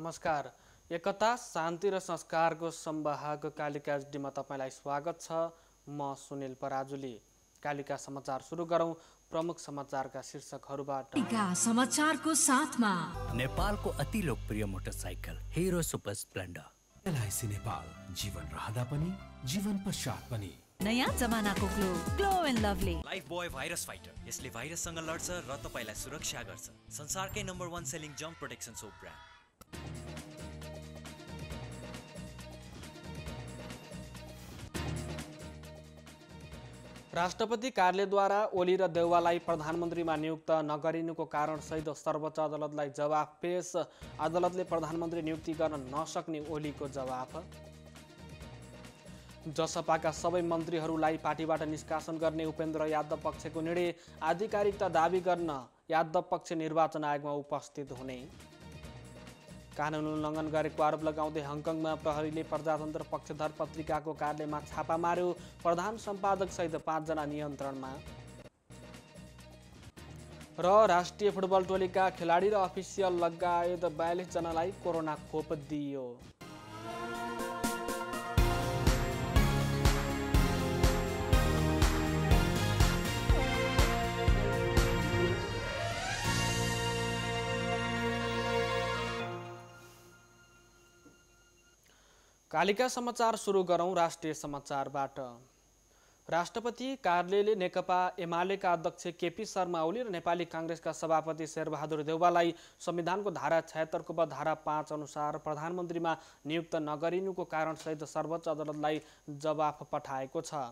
नमस्कार एकता शान्ति र संस्कारको सम्वाहक कालिका एचडीमा तपाईँलाई स्वागत छ म सुनिल पराजुली कालिका समाचार सुरु गरौँ प्रमुख समाचारका शीर्षकहरूबाट समाचारको साथमा नेपालको अति लोकप्रिय motorcycle Hero super Splendor LIC Nepal जीवन रहँदा पनि जीवन पश्चात पनि नयाँ जमानाको glow glow and lovely Lifebuoy virus fighter यसले भाइरससँग लड्छ र तपाईँलाई सुरक्षा गर्छ संसारकै नम्बर वान सेलिङ जम्प प्रोटेक्सन सोप ब्रान्ड राष्ट्रपति कार्यालयद्वारा ओली र देउवालाई प्रधानमन्त्रीमा नियुक्त नगरिनुको कारणसहित सर्वोच्च अदालतलाई जवाफ पेश अदालतले प्रधानमन्त्री नियुक्ति गर्न नसक्ने ओलीको जवाफ जसपाका सबै मन्त्रीहरूलाई पार्टीबाट निष्कासन गर्ने उपेन्द्र यादव पक्षको निर्णय आधिकारिकता दावी गर्न यादव पक्ष निर्वाचन आयोगमा उपस्थित हुने कानुन उल्लङ्घन गरेको आरोप लगाउँदै हङकङमा प्रहरीले प्रजातन्त्र पक्षधर पत्रिकाको कार्यालयमा छापा मार्यो प्रधान सम्पादकसहित पाँचजना नियन्त्रणमा र राष्ट्रिय फुटबल टोलीका खेलाडी र अफिसियल लगायत बयालिसजनालाई कोरोना खोप दिइयो कालिका समाचार सुरु गरौँ राष्ट्रिय समाचारबाट राष्ट्रपति कार्यालयले नेकपा एमालेका अध्यक्ष केपी शर्मा ओली र नेपाली काङ्ग्रेसका सभापति शेरबहादुर देउवालाई संविधानको धारा छयत्तरको वा धारा पाँच अनुसार प्रधानमन्त्रीमा नियुक्त नगरिनुको कारणसहित सर्वोच्च अदालतलाई जवाफ पठाएको छ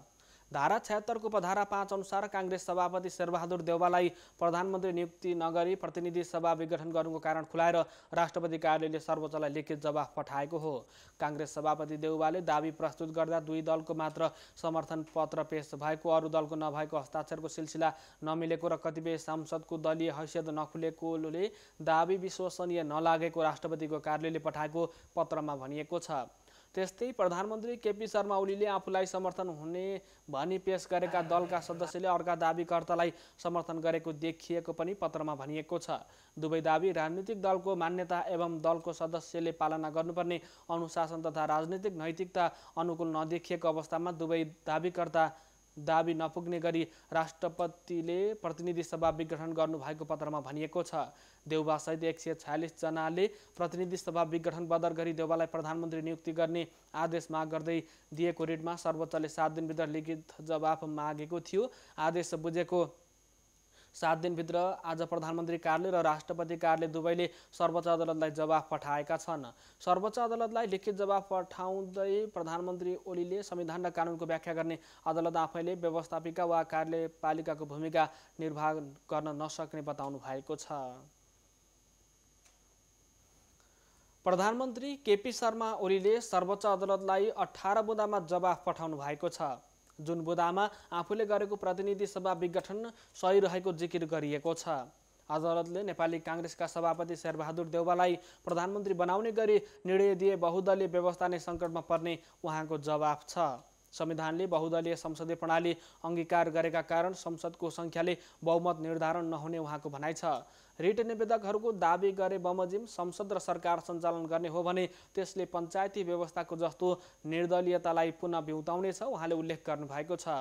धारा छयत्तरको उपधारा पाँच अनुसार काङ्ग्रेस सभापति शेरबहादुर देउवालाई प्रधानमन्त्री नियुक्ति नगरी प्रतिनिधि सभा विघटन गर्नुको कारण खुलाएर राष्ट्रपति कार्यालयले सर्वोच्चलाई लिखित जवाफ पठाएको हो काङ्ग्रेस सभापति देउबाले दावी प्रस्तुत गर्दा दुई दलको मात्र समर्थन पत्र पेश भएको अरू दलको नभएको हस्ताक्षरको सिलसिला नमिलेको र कतिपय सांसदको दलीय हैसियत नखुलेकोले दावी विश्वसनीय नलागेको राष्ट्रपतिको कार्यालयले पठाएको पत्रमा भनिएको छ त्यस्तै प्रधानमन्त्री केपी शर्मा ओलीले आफूलाई समर्थन हुने भनी पेस गरेका दलका सदस्यले अर्का दावीकर्तालाई समर्थन गरेको देखिएको पनि पत्रमा भनिएको छ दुवै दावी राजनीतिक दलको मान्यता एवं दलको सदस्यले पालना गर्नुपर्ने अनुशासन तथा राजनीतिक नैतिकता अनुकूल नदेखिएको अवस्थामा दुवै दावीकर्ता दावी नपुग्ने गरी राष्ट्रपतिले प्रतिनिधि सभा विघटन गर्नुभएको पत्रमा भनिएको छ देउबासहित एक सय छयालिसजनाले प्रतिनिधि सभा विघटन बदर गरी देउबालाई प्रधानमन्त्री नियुक्ति गर्ने आदेश माग गर्दै दिएको रिटमा सर्वोच्चले सात दिनभित्र लिखित जवाफ मागेको थियो आदेश बुझेको सात दिनभित्र आज प्रधानमन्त्री कार्यालय र राष्ट्रपति कार्यालय दुवैले सर्वोच्च अदालतलाई जवाफ पठाएका छन् सर्वोच्च अदालतलाई लिखित जवाफ पठाउँदै प्रधानमन्त्री ओलीले संविधान र कानुनको व्याख्या गर्ने अदालत आफैले व्यवस्थापिका वा कार्यपालिकाको भूमिका निर्वाह गर्न नसक्ने बताउनु भएको छ प्रधानमन्त्री केपी शर्मा ओलीले सर्वोच्च अदालतलाई अठार बुँदामा जवाफ पठाउनु भएको छ जुन बुदामा आफूले गरेको प्रतिनिधि सभा विघटन सही रहेको जिकिर गरिएको छ अदालतले नेपाली काङ्ग्रेसका सभापति शेरबहादुर देउवालाई प्रधानमन्त्री बनाउने गरी निर्णय दिए बहुदलीय व्यवस्था नै सङ्कटमा पर्ने उहाँको जवाफ छ संविधानले बहुदलीय संसदीय प्रणाली अङ्गीकार गरेका कारण संसदको सङ्ख्याले बहुमत निर्धारण नहुने उहाँको भनाइ छ रिट निवेदकहरूको दावी गरे बमोजिम संसद र सरकार सञ्चालन गर्ने हो भने त्यसले पञ्चायती व्यवस्थाको जस्तो निर्दलीयतालाई पुनः बिउताउनेछ उहाँले उल्लेख गर्नुभएको छ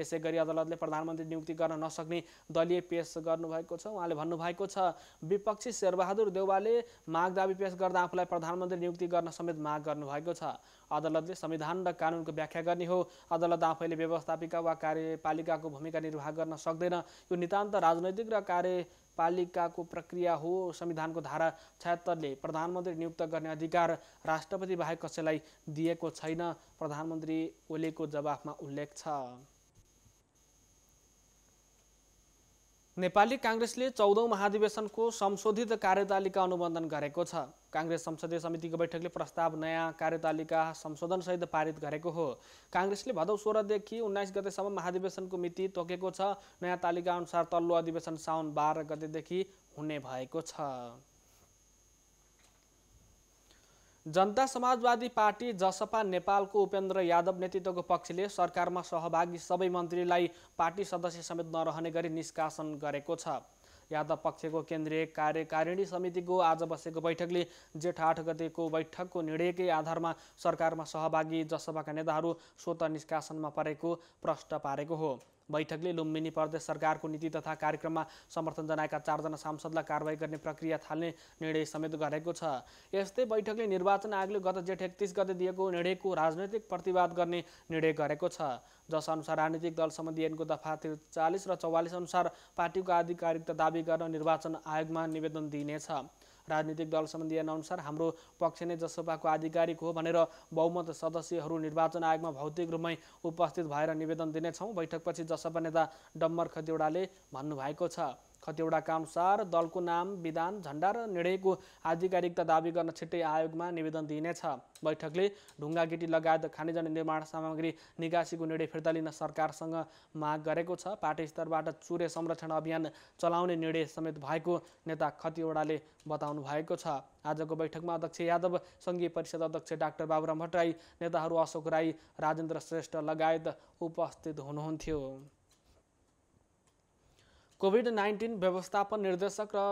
यसै गरी अदालतले प्रधानमन्त्री नियुक्ति गर्न नसक्ने दलीय पेस गर्नुभएको छ उहाँले भन्नुभएको छ विपक्षी शेरबहादुर देउवाले माग दावी पेस गर्दा आफूलाई प्रधानमन्त्री नियुक्ति गर्न समेत माग गर्नुभएको छ अदालतले संविधान र कानुनको व्याख्या गर्ने हो अदालत आफैले व्यवस्थापिका वा कार्यपालिकाको भूमिका निर्वाह गर्न सक्दैन यो नितान्त राजनैतिक र कार्यपालिकाको प्रक्रिया हो संविधानको धारा छयत्तरले प्रधानमन्त्री नियुक्त गर्ने अधिकार राष्ट्रपति बाहेक कसैलाई दिएको छैन प्रधानमन्त्री ओलेको जवाफमा उल्लेख छ नेपाली काङ्ग्रेसले चौधौँ महाधिवेशनको संशोधित कार्यतालिका अनुबन्धन गरेको छ काङ्ग्रेस संसदीय समितिको बैठकले प्रस्ताव नयाँ कार्यतालिका संशोधनसहित पारित गरेको हो काङ्ग्रेसले भदौ सोह्रदेखि उन्नाइस गतेसम्म महाधिवेशनको मिति तोकेको छ नयाँ तालिका अनुसार तल्लो अधिवेशन साउन बाह्र गतेदेखि हुने भएको छ जनता समाजवादी पार्टी जसपा नेपालको उपेन्द्र यादव नेतृत्वको पक्षले सरकारमा सहभागी सबै मन्त्रीलाई पार्टी सदस्य समेत नरहने गरी निष्कासन गरेको छ यादव पक्षको केन्द्रीय कार्यकारिणी समितिको आज बसेको बैठकले जेठ आठ गतिको बैठकको निर्णयकै आधारमा सरकारमा सहभागी जसपाका नेताहरू स्वत निष्कासनमा परेको प्रष्ट पारेको हो बैठकले लुम्बिनी प्रदेश सरकारको नीति तथा कार्यक्रममा समर्थन जनाएका चारजना सांसदलाई कारवाही गर्ने प्रक्रिया थाल्ने निर्णय समेत गरेको छ यस्तै बैठकले निर्वाचन आयोगले गत जेठ एकतिस गते दिएको निर्णयको राजनैतिक प्रतिवाद गर्ने निर्णय गरेको छ जसअनुसार राजनीतिक दल सम्बन्धी ऐनको दफा त्रिचालिस र चौवालिस अनुसार पार्टीको आधिकारिकता दावी गर्न निर्वाचन आयोगमा निवेदन दिइनेछ राजनीतिक दल सम्बन्धी अनुसार हाम्रो पक्ष नै जसपाको आधिकारिक हो भनेर बहुमत सदस्यहरू निर्वाचन आयोगमा भौतिक रूपमै उपस्थित भएर निवेदन दिनेछौँ बैठकपछि जसपा नेता डम्बर खतिवडाले भन्नुभएको छ कतिवटाका अनुसार दलको नाम विधान झन्डा र निर्णयको आधिकारिकता दावी गर्न छिट्टै आयोगमा निवेदन दिइनेछ बैठकले ढुङ्गागिटी लगायत खानेजन निर्माण सामग्री निकासीको निर्णय फिर्ता लिन सरकारसँग माग गरेको छ पार्टी स्तरबाट चुरे संरक्षण अभियान चलाउने निर्णय समेत भएको नेता खतिवडाले बताउनु भएको छ आजको बैठकमा अध्यक्ष यादव सङ्घीय परिषद अध्यक्ष डाक्टर बाबुराम भट्टराई नेताहरू अशोक राई राजेन्द्र श्रेष्ठ लगायत उपस्थित हुनुहुन्थ्यो कोभिड नाइन्टिन व्यवस्थापन निर्देशक र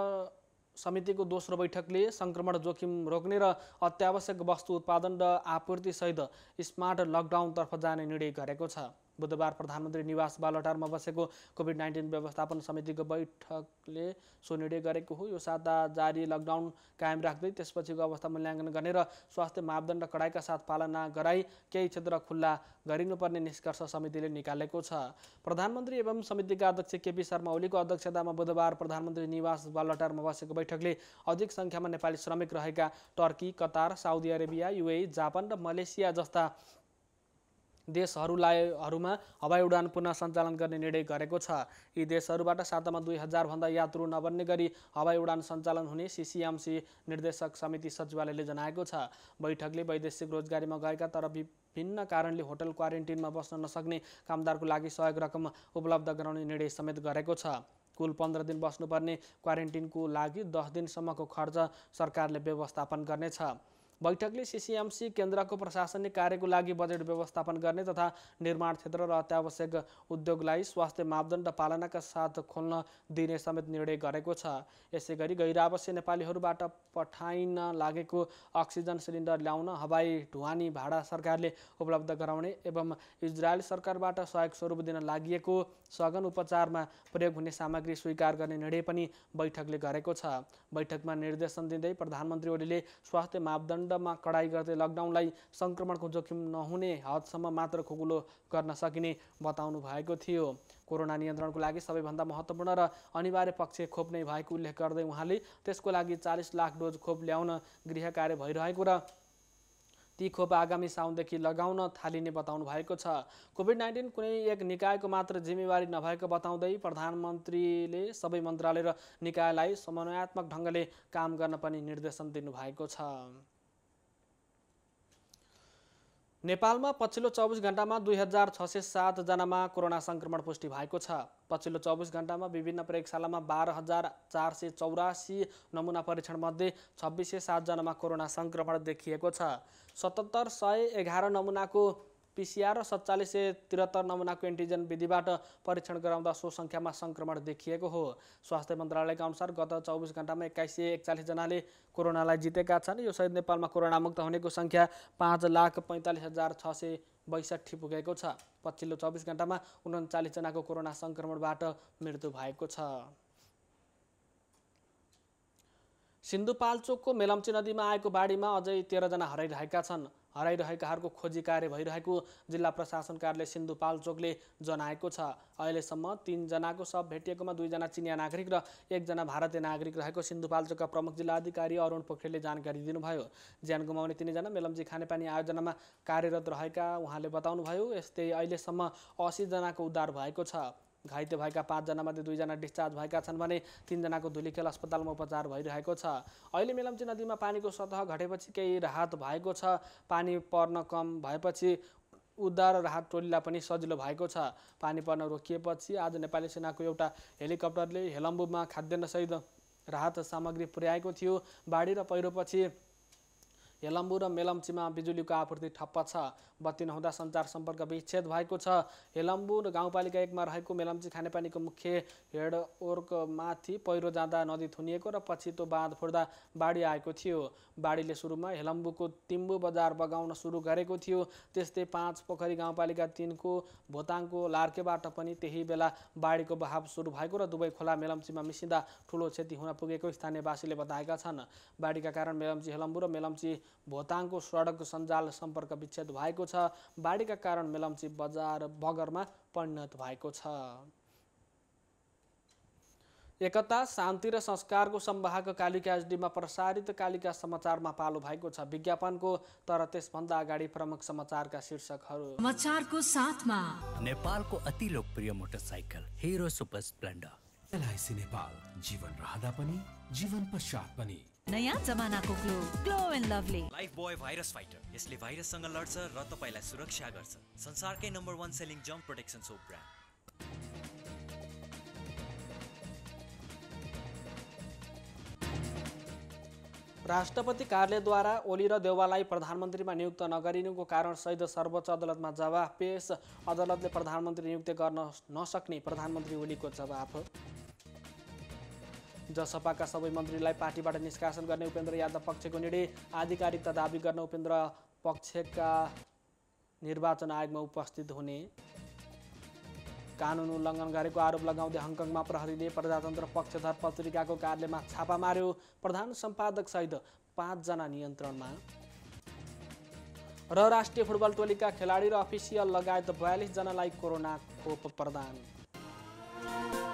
समितिको दोस्रो बैठकले सङ्क्रमण जोखिम रोक्ने र अत्यावश्यक वस्तु उत्पादन र आपूर्तिसहित स्मार्ट लकडाउनतर्फ जाने निर्णय गरेको छ बुधबार प्रधानमन्त्री निवास बालटारमा बसेको कोभिड नाइन्टिन व्यवस्थापन समितिको बैठकले सो निर्णय गरेको हो यो साता जारी लकडाउन कायम राख्दै त्यसपछिको अवस्था मूल्याङ्कन गर्ने र स्वास्थ्य मापदण्ड कडाइका साथ पालना गराई केही क्षेत्र खुल्ला गरिनुपर्ने निष्कर्ष समितिले निकालेको छ प्रधानमन्त्री एवं समितिका अध्यक्ष केपी शर्मा ओलीको अध्यक्षतामा बुधबार प्रधानमन्त्री निवास बालटारमा बसेको बैठकले अधिक सङ्ख्यामा नेपाली श्रमिक रहेका Turkey Qatar Saudi Arabia UAE Japan र मलेसिया जस्ता देशहरूलाईहरूमा हवाई उडान पुनः सञ्चालन गर्ने निर्णय गरेको छ यी देशहरूबाट सातामा दुई हजारभन्दा यात्रु नबन्ने गरी हवाई उडान सञ्चालन हुने सिसिएमसी निर्देशक समिति सचिवालयले जनाएको छ बैठकले वैदेशिक रोजगारीमा गएका तर विभिन्न कारणले होटल क्वारेन्टिनमा बस्न नसक्ने कामदारको लागि सहयोग रकम उपलब्ध गराउने निर्णय समेत गरेको छ कुल पन्ध्र दिन बस्नुपर्ने क्वारेन्टिनको लागि दस दिनसम्मको खर्च सरकारले व्यवस्थापन गर्नेछ बैठकले सिसिएमसी केन्द्रको प्रशासनिक कार्यको लागि बजेट व्यवस्थापन गर्ने तथा निर्माण क्षेत्र र अत्यावश्यक उद्योगलाई स्वास्थ्य मापदण्ड पालनाका साथ खोल्न दिने समेत निर्णय गरेको छ यसै गरी गैरावश्य नेपालीहरूबाट पठाइन लागेको अक्सिजन सिलिन्डर ल्याउन हवाई ढुवानी भाडा सरकारले उपलब्ध गराउने एवं इजरायल सरकारबाट सहयोग स्वरूप दिन लागि सघन उपचारमा प्रयोग हुने सामग्री स्वीकार गर्ने निर्णय पनि बैठकले गरेको छ बैठकमा निर्देशन दिँदै प्रधानमन्त्री ओलीले स्वास्थ्य मापदण्ड खण्डमा कडाई गर्दै लकडाउनलाई सङ्क्रमणको जोखिम नहुने हदसम्म मात्र खुकुलो गर्न सकिने बताउनु भएको थियो कोरोना नियन्त्रणको लागि सबैभन्दा महत्त्वपूर्ण र अनिवार्य पक्ष खोप नै भएको उल्लेख गर्दै उहाँले त्यसको लागि चालिस लाख डोज खोप ल्याउन गृह कार्य भइरहेको र ती खोप आगामी साउनदेखि लगाउन थालिने बताउनु भएको छ कोभिड नाइन्टिन कुनै एक निकायको मात्र जिम्मेवारी नभएको बताउँदै प्रधानमन्त्रीले सबै मन्त्रालय र निकायलाई समन्वयात्मक ढङ्गले काम गर्न पनि निर्देशन दिनुभएको छ नेपालमा पछिल्लो चौबिस घण्टामा दुई हजार छ सय सातजनामा कोरोना सङ्क्रमण पुष्टि भएको छ पछिल्लो चौबिस घण्टामा विभिन्न प्रयोगशालामा बाह्र हजार चार सय चौरासी नमुना परीक्षणमध्ये छब्बिस सय सातजनामा कोरोना सङ्क्रमण देखिएको छ सतहत्तर सय एघार नमुनाको पिसिआर र सत्तालिस सय त्रिहत्तर नमुनाको एन्टिजेन विधिबाट परीक्षण गराउँदा सो सङ्ख्यामा सङ्क्रमण देखिएको हो स्वास्थ्य मन्त्रालयका अनुसार गत चौबिस घन्टामा एक्काइस सय एकचालिसजनाले कोरोनालाई जितेका छन् यो सहित नेपालमा कोरोना मुक्त हुनेको सङ्ख्या पाँच लाख पैँतालिस हजार छ सय बैसठी पुगेको छ पछिल्लो चौबिस घन्टामा उन्चालिसजनाको कोरोना सङ्क्रमणबाट मृत्यु भएको छ सिन्धुपाल्चोकको मेलम्ची नदीमा आएको बाढीमा अझै तेह्रजना हराइरहेका छन् हराइरहेकाहरूको खोजी कार्य भइरहेको जिल्ला प्रशासन कार्यालय सिन्धुपाल्चोकले जनाएको छ अहिलेसम्म तिनजनाको सब भेटिएकोमा दुईजना चिनिया नागरिक र एकजना भारतीय नागरिक रहेको सिन्धुपाल्चोकका प्रमुख जिल्ला अधिकारी अरुण पोखरेलले जानकारी दिनुभयो ज्यान गुमाउने तिनैजना मेलम्जी खानेपानी आयोजनामा कार्यरत रहेका उहाँले बताउनुभयो यस्तै अहिलेसम्म असीजनाको उद्धार भएको छ घाइते भएका पाँचजनामध्ये दुईजना डिस्चार्ज भएका छन् भने तिनजनाको धुलीखेल अस्पतालमा उपचार भइरहेको छ अहिले मेलम्ची नदीमा पानीको सतह घटेपछि केही राहत भएको छ पानी पर्न कम भएपछि उद्धार राहत टोलीलाई पनि सजिलो भएको छ पानी पर्न रोकिएपछि आज नेपाली सेनाको एउटा हेलिकप्टरले हेलम्बुमा खाद्यान्नसहित राहत सामग्री पुर्याएको थियो बाढी र पहिरोपछि हेलम्बु र मेलम्चीमा बिजुलीको आपूर्ति ठप्प छ बत्ती नहुँदा सञ्चार सम्पर्क विच्छेद भएको छ हेलम्बु र गाउँपालिका एकमा रहेको मेलम्ची खानेपानीको मुख्य हेड ओर्कमाथि पहिरो जाँदा नदी थुनिएको र पछि त्यो बाँध फुट्दा बाढी आएको थियो बाढीले सुरुमा हेलम्बुको तिम्बु बजार बगाउन सुरु गरेको थियो त्यस्तै पाँच पोखरी गाउँपालिका तिनको भोताङको लार्केबाट पनि त्यही बेला बाढीको बहाव सुरु भएको र दुवै खोला मेलम्चीमा मिसिँदा ठुलो क्षति हुन पुगेको स्थानीयवासीले बताएका छन् बाढीका कारण मेलम्ची हेलम्बु र मेलम्ची भोताङको सडक सञ्जाल सम्पर्क विच्छेद भएको छ बाढीका कारण मेलम्ची बजार बगरमा परिणत भएको छ एकता शान्ति र संस्कारको सम्वाहक कालिका एचडीमा प्रसारित कालिका समाचारमा पालो भएको छ विज्ञापनको तर त्यसभन्दा अगाडि प्रमुख समाचारका शीर्षकहरू समाचारको साथमा नेपालको अति लोकप्रिय motorcycle Hero super Splendor LIC Nepal जीवन रहँदा पनि जीवन पश्चात पनि नयाँ जमानाको glow glow and lovely Lifebuoy virus fighter यसले भाइरससँग लड्छ र तपाईँलाई सुरक्षा गर्छ संसारकै नम्बर वान सेलिङ जम्प प्रोटेक्सन सोप ब्रान्ड राष्ट्रपति कार्यालयद्वारा ओली र देउवालाई प्रधानमन्त्रीमा नियुक्त नगरिनुको कारण सहित सर्वोच्च अदालतमा जवाफ पेश अदालतले प्रधानमन्त्री नियुक्ति गर्न नसक्ने प्रधानमन्त्री ओलीको जवाफ जसपाका सबै मन्त्रीलाई पार्टीबाट निष्कासन गर्ने उपेन्द्र यादव पक्षको निर्णय आधिकारिकता दावी गर्न उपेन्द्र पक्षका निर्वाचन आयोगमा उपस्थित हुने कानुन उल्लङ्घन गरेको आरोप लगाउँदै हङकङमा प्रहरीले प्रजातन्त्र पक्षधर पत्रिकाको कार्यालयमा छापा मार्यो प्रधान सम्पादकसहित पाँचजना नियन्त्रणमा र राष्ट्रिय फुटबल टोलीका खेलाडी र अफिसियल लगायत बयालिसजनालाई कोरोना खोप प्रदान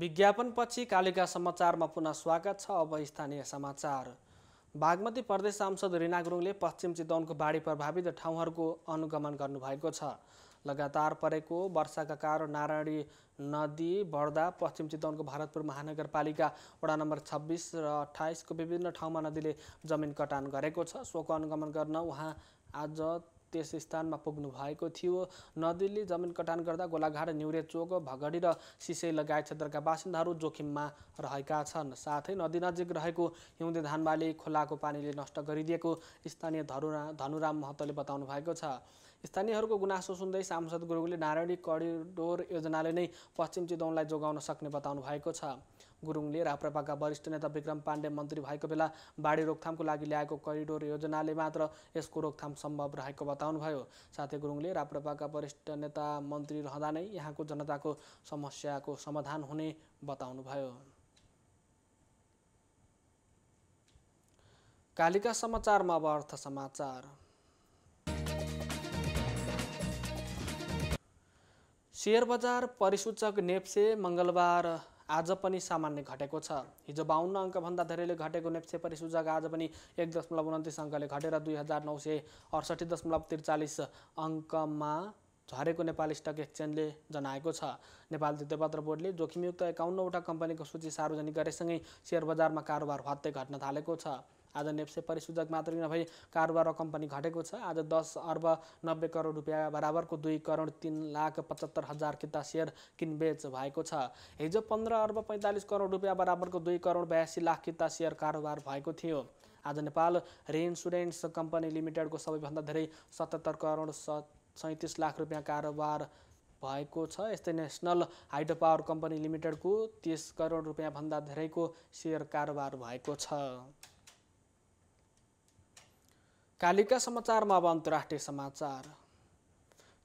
विज्ञापनपछि कालिका समाचारमा पुनः स्वागत छ अब स्थानीय समाचार बागमती प्रदेश सांसद रिना गुरुङले पश्चिम चितवनको बाढी प्रभावित ठाउँहरूको अनुगमन गर्नुभएको छ लगातार परेको वर्षाका कारण नारायणी नदी बढ्दा पश्चिम चितवनको भरतपुर महानगरपालिका वडा नम्बर छब्बिस र अठाइसको विभिन्न ठाउँमा नदीले जमिन कटान गरेको छ सोको अनुगमन गर्न उहाँ आज त्यस स्थानमा पुग्नु भएको थियो नदीले जमिन कटान गर्दा गोलाघाट न्युरे चोक भगडी र सिसै लगायत क्षेत्रका बासिन्दाहरू जोखिममा रहेका छन् साथै नदी नजिक रहेको हिउँदे धानबाली खोलाको पानीले नष्ट गरिदिएको स्थानीय धरुरा धनुराम महतोले बताउनु भएको छ स्थानीयहरूको गुनासो सुन्दै सांसद गुरुङले नारायणी करिडोर योजनाले नै पश्चिम चिदौनलाई जोगाउन सक्ने बताउनु भएको छ गुरुङले राप्रपाका वरिष्ठ नेता विक्रम पाण्डे मन्त्री भएको बेला बाढी रोकथामको लागि ल्याएको करिडोर योजनाले मात्र यसको रोकथाम सम्भव रहेको बताउनुभयो साथै गुरुङले राप्रपाका वरिष्ठ नेता मन्त्री रहँदा नै यहाँको जनताको समस्याको समाधान हुने बताउनुभयो कालिका समाचारमा अब अर्थ समाचार सेयर बजार परिसूचक नेप्से मङ्गलबार आज पनि सामान्य घटेको छ हिजो बाहन्न अङ्कभन्दा धेरैले घटेको नेप्से परिसूचक आज पनि एक दशमलव उन्तिस अङ्कले घटेर दुई हजार नौ सय अडसठी दशमलव त्रिचालिस अङ्कमा झरेको नेपाल स्टक एक्सचेन्जले जनाएको छ नेपाल द्वितीयपत्र बोर्डले जोखिमयुक्त एकाउन्नवटा कम्पनीको सूची सार्वजनिक गरेसँगै सेयर बजारमा कारोबार भत्तै घट्न थालेको छ आज नेप्से परिसूचक मात्र नभई कारोबार रकम पनि घटेको छ आज दस अर्ब नब्बे करोड रुपियाँ बराबरको दुई करोड तिन लाख पचहत्तर हजार किता सेयर किनबेच भएको छ हिजो पन्ध्र अर्ब पैँतालिस करोड रुपियाँ बराबरको दुई करोड बयासी लाख किता सेयर कारोबार भएको थियो आज नेपाल रिइन्सुरेन्स कम्पनी लिमिटेडको सबैभन्दा धेरै सतहत्तर करोड स सैँतिस लाख रुपियाँ कारोबार भएको छ यस्तै नेसनल हाइड्रो पावर कम्पनी लिमिटेडको तिस करोड रुपियाँभन्दा धेरैको सेयर कारोबार भएको छ कालिका समाचारमा अब अन्तर्राष्ट्रिय समाचार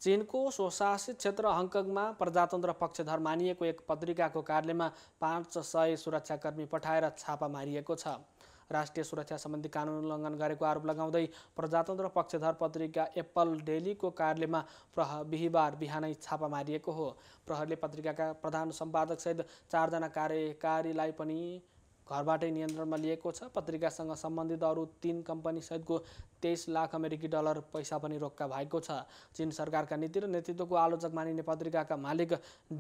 चीनको स्वशासित क्षेत्र हङकङमा प्रजातन्त्र पक्षधर मानिएको एक पत्रिकाको कार्यालयमा पाँच सय सुरक्षाकर्मी पठाएर छापा मारिएको छ राष्ट्रिय सुरक्षा सम्बन्धी कानुन उल्लङ्घन गरेको आरोप लगाउँदै प्रजातन्त्र पक्षधर पत्रिका एप्पल डेलीको कार्यालयमा प्रह बिहिबार बिहानै छापा मारिएको हो प्रहरले पत्रिकाका प्रधान सम्पादकसहित चारजना कार्यकारीलाई पनि घरबाटै नियन्त्रणमा लिएको छ पत्रिकासँग सम्बन्धित अरू तिन कम्पनीसहितको तेइस लाख अमेरिकी डलर पैसा पनि रोक्का भएको छ चिन सरकारका नीति र नेतृत्वको आलोचक मानिने पत्रिकाका मालिक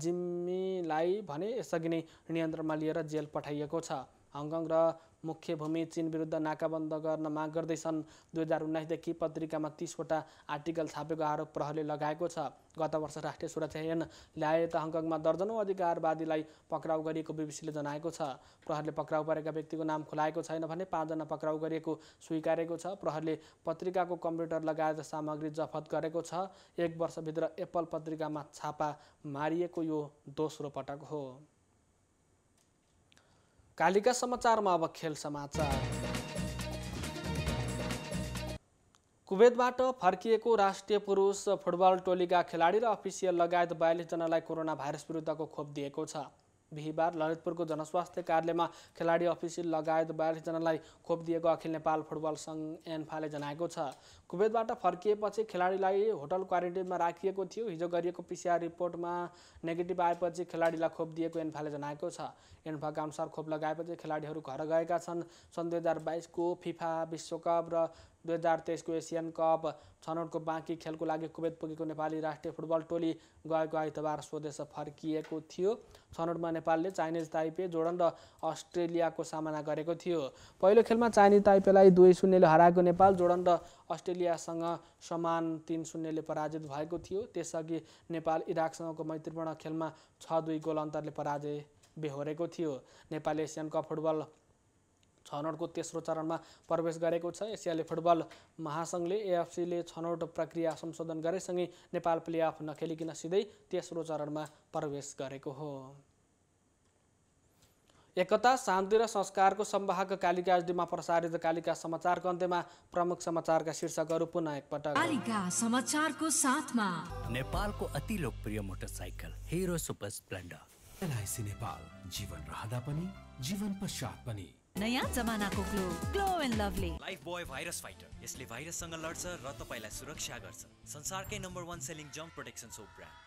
जिम्मीलाई भने यसअघि नै नियन्त्रणमा लिएर जेल पठाइएको छ हङकङ र मुख्य भूमि चिन विरुद्ध नाकाबन्द गर्न माग गर्दै सन् दुई हजार उन्नाइसदेखि पत्रिकामा तिसवटा आर्टिकल छापेको आरोप प्रहरले लगाएको छ गत वर्ष राष्ट्रिय सुरक्षा ऐन ल्याए त हङकङमा दर्जनौँ अधिकारवादीलाई पक्राउ गरिएको बिबिसीले जनाएको छ प्रहरले पक्राउ परेका व्यक्तिको नाम खुलाएको छैन भने पाँचजना पक्राउ गरिएको स्वीकारेको छ प्रहरले पत्रिकाको कम्प्युटर लगायत सामग्री जफत गरेको छ एक वर्षभित्र एप्पल पत्रिकामा छापा मारिएको यो दोस्रो पटक हो कालिका समाचारमा अब खेल समाचार कुवेतबाट फर्किएको राष्ट्रिय पुरुष फुटबल टोलीका खेलाडी र अफिसियल लगायत बयालिसजनालाई कोरोना भाइरस विरुद्धको खोप दिएको छ बिहिबार ललितपुरको जनस्वास्थ्य कार्यालयमा खेलाडी अफिसियल लगायत बयालिसजनालाई खोप दिएको अखिल नेपाल फुटबल सङ्घ एन्फाले जनाएको छ कुवेतबाट फर्किएपछि खेलाडीलाई होटल क्वारेन्टाइनमा राखिएको थियो हिजो गरिएको पिसिआर रिपोर्टमा नेगेटिभ आएपछि खेलाडीलाई खोप दिएको एन्फाले जनाएको छ एन्फाका अनुसार खोप लगाएपछि खेलाडीहरू घर गएका छन् सन् दुई हजार बाइसको फिफा विश्वकप र दुई हजार तेइसको एसियन कप छनौटको बाँकी खेलको लागि कुवेत पुगेको नेपाली राष्ट्रिय फुटबल टोली गएको आइतबार स्वदेश फर्किएको थियो छनौटमा नेपालले चाइनिज ताइपे जोडन र अस्ट्रेलियाको सामना गरेको थियो पहिलो खेलमा चाइनिज ताइपेलाई दुई शून्यले हराएको नेपाल जोडन र अस्ट्रेलियासँग समान तिन शून्यले पराजित भएको थियो त्यसअघि नेपाल इराकसँगको मैत्रीपूर्ण खेलमा छ दुई गोल अन्तरले पराजय बेहोरेको थियो नेपाल एसियन कप फुटबल छनौटको तेस्रो चरणमा प्रवेश गरेको छ एसियाली फुटबल महासङ्घले एएफसीले छनौट प्रक्रिया संशोधन गरेसँगै नेपाल प्लेअफ नखेलिकन सिधै तेस्रो चरणमा प्रवेश गरेको हो एकता शान्ति र संस्कारको सम्वाहक कालिका एचडीमा प्रसारित कालिका समाचारको अन्त्यमा प्रमुख समाचारका शीर्षकहरू पुनः एकपटक कालिका समाचारको साथमा नेपालको अति लोकप्रिय motorcycle Hero super Splendor LIC Nepal जीवन रहँदा पनि जीवन पश्चात पनि नयाँ जमानाको glow glow and lovely Lifebuoy virus fighter यसले भाइरससँग लड्छ र तपाईँलाई सुरक्षा गर्छ संसारकै नम्बर वान सेलिङ जम्प प्रोटेक्सन सोप ब्रान्ड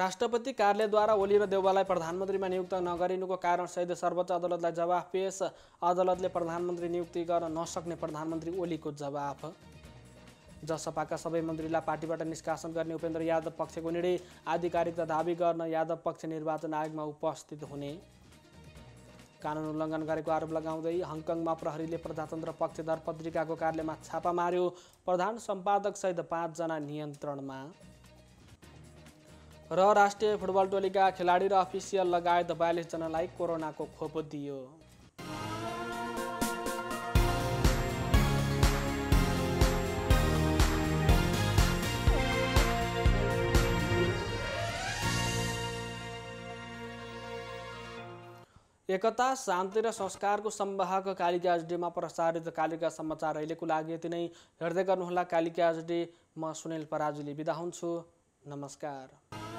राष्ट्रपति कार्यालयद्वारा ओली र देउबालाई प्रधानमन्त्रीमा नियुक्त नगरिनुको कारण सहित सर्वोच्च अदालतलाई जवाफ पेश अदालतले प्रधानमन्त्री नियुक्ति गर्न नसक्ने प्रधानमन्त्री ओलीको जवाफ जसपाका सबै मन्त्रीलाई पार्टीबाट निष्कासन गर्ने उपेन्द्र यादव पक्षको निर्णय आधिकारिकता दावी गर्न यादव पक्ष निर्वाचन आयोगमा उपस्थित हुने कानुन उल्लङ्घन गरेको आरोप लगाउँदै हङकङमा प्रहरीले प्रजातन्त्र पक्षधर पत्रिकाको कार्यालयमा छापा मार्यो प्रधान सम्पादकसहित पाँचजना नियन्त्रणमा र राष्ट्रिय फुटबल टोलीका खेलाडी र अफिसियल लगायत बयालिसजनालाई कोरोनाको खोप दियो एकता शान्ति र संस्कारको सम्वाहक कालिकाज डेमा प्रसारित कालिका समाचार अहिलेको लागि यति नै हेर्दै गर्नुहोला एचडी म सुनिल पराजुली बिदा हुन्छु नमस्कार